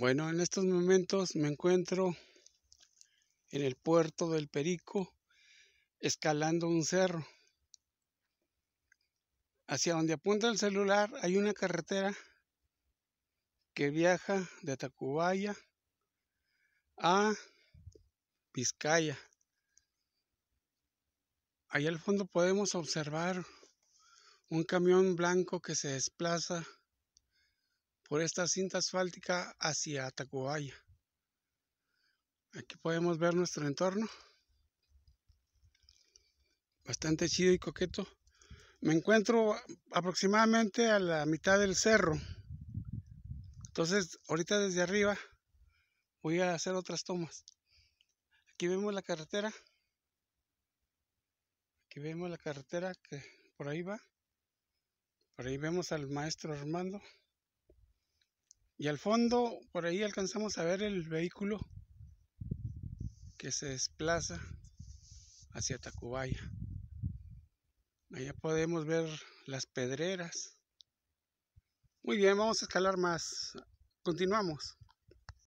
Bueno, en estos momentos me encuentro en el puerto del Perico, escalando un cerro. Hacia donde apunta el celular hay una carretera que viaja de Tacubaya a Vizcaya. Ahí al fondo podemos observar un camión blanco que se desplaza por esta cinta asfáltica hacia Tacubaya. Aquí podemos ver nuestro entorno. Bastante chido y coqueto. Me encuentro aproximadamente a la mitad del cerro. Entonces, ahorita desde arriba voy a hacer otras tomas. Aquí vemos la carretera. Aquí vemos la carretera que por ahí va. Por ahí vemos al maestro Armando. Y al fondo, por ahí alcanzamos a ver el vehículo que se desplaza hacia Tacubaya. Allá podemos ver las pedreras. Muy bien, vamos a escalar más. Continuamos.